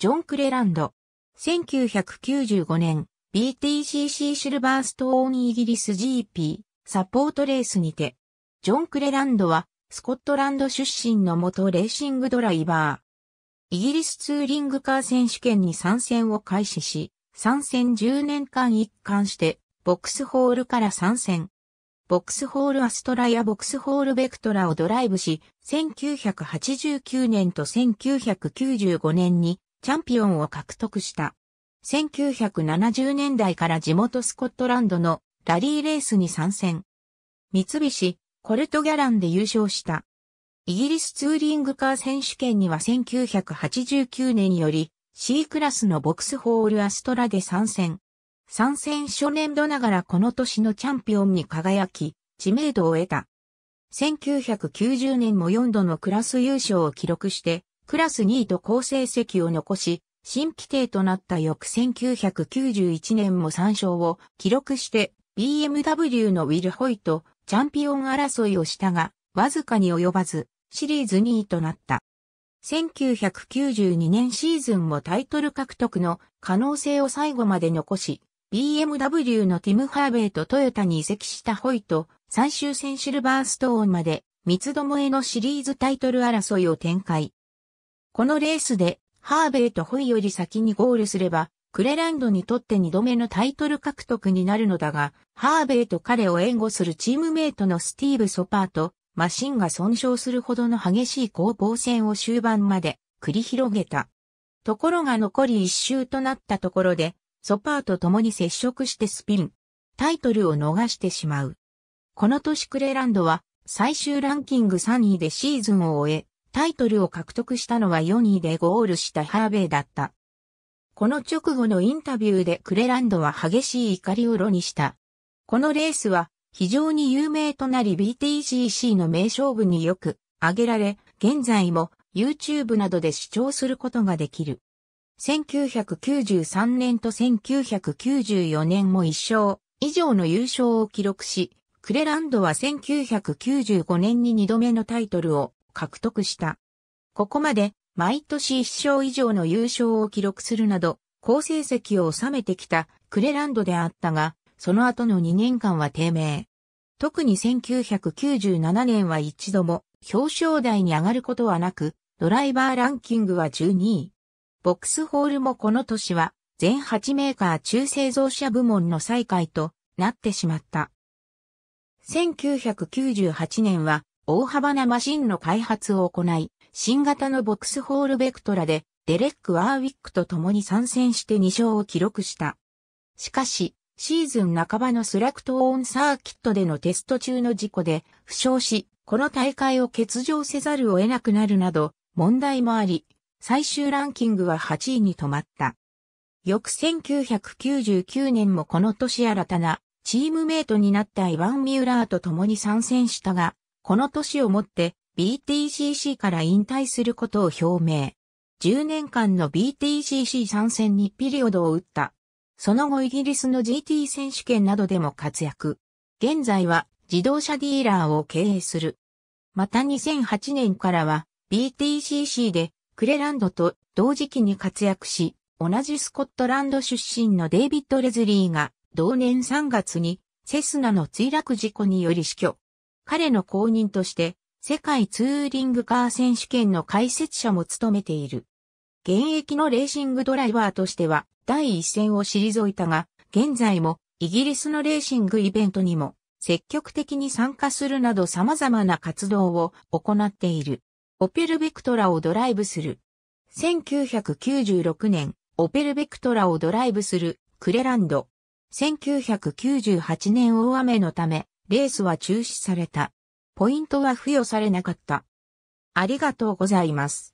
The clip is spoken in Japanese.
ジョン・クレランド。1995年、BTCC シルバーストーンイギリス GP サポートレースにて、ジョン・クレランドはスコットランド出身の元レーシングドライバー。イギリスツーリングカー選手権に参戦を開始し、参戦10年間一貫して、ボックスホールから参戦。ボックスホールアストラやボックスホールベクトラをドライブし、1989年と1995年にチャンピオンを獲得した。1970年代から地元スコットランドのラリーレースに参戦。三菱、コルトギャランで優勝した。イギリスツーリングカー選手権には1989年より C クラスのボックスホールアストラで参戦。参戦初年度ながらこの年のチャンピオンに輝き、知名度を得た。1990年も4度のクラス優勝を記録して、クラス2位と好成績を残し、新規定となった翌1991年も3勝を記録して BMW のウィル・ホイとチャンピオン争いをしたが、わずかに及ばず、シリーズ2位となった。1992年シーズンもタイトル獲得の可能性を最後まで残し、BMW のティム・ハーベイとトヨタに移籍したホイと最終戦シルバーストーンまで三つどもえのシリーズタイトル争いを展開。このレースで、ハーベイとホイより先にゴールすれば、クレランドにとって二度目のタイトル獲得になるのだが、ハーベイと彼を援護するチームメイトのスティーブ・ソパーと、マシンが損傷するほどの激しい攻防戦を終盤まで繰り広げた。ところが残り一周となったところで、ソパーと共に接触してスピン。タイトルを逃してしまう。この年クレランドは最終ランキング3位でシーズンを終え、タイトルを獲得したのは4位でゴールしたハーベイだった。この直後のインタビューでクレランドは激しい怒りを露にした。このレースは非常に有名となり BTGC の名勝負によく挙げられ、現在も YouTube などで視聴することができる。1993年と1994年も1勝以上の優勝を記録し、クレランドは1995年に2度目のタイトルを獲得した。ここまで毎年1勝以上の優勝を記録するなど、好成績を収めてきたクレランドであったが、その後の2年間は低迷。特に1997年は一度も表彰台に上がることはなく、ドライバーランキングは12位。ボックスホールもこの年は全8メーカー中製造車部門の最下位となってしまった。1998年は大幅なマシンの開発を行い、新型のボックスホールベクトラでデレック・ワーウィックと共に参戦して2勝を記録した。しかし、シーズン半ばのスラクトオンサーキットでのテスト中の事故で負傷し、この大会を欠場せざるを得なくなるなど問題もあり、最終ランキングは8位に止まった。翌1999年もこの年新たなチームメイトになったイヴァン・ミューラーと共に参戦したが、この年をもって BTCC から引退することを表明。10年間の BTCC 参戦にピリオドを打った。その後イギリスの GT 選手権などでも活躍。現在は自動車ディーラーを経営する。また2008年からは BTCC でクレランドと同時期に活躍し、同じスコットランド出身のデイビッド・レズリーが同年3月にセスナの墜落事故により死去。彼の後任として、世界ツーリングカー選手権の解説者も務めている。現役のレーシングドライバーとしては第一線を退いたが、現在もイギリスのレーシングイベントにも積極的に参加するなど様々な活動を行っている。オペルベクトラをドライブする。1996年、オペルベクトラをドライブするクレランド。1998年大雨のためレースは中止された。ポイントは付与されなかった。ありがとうございます。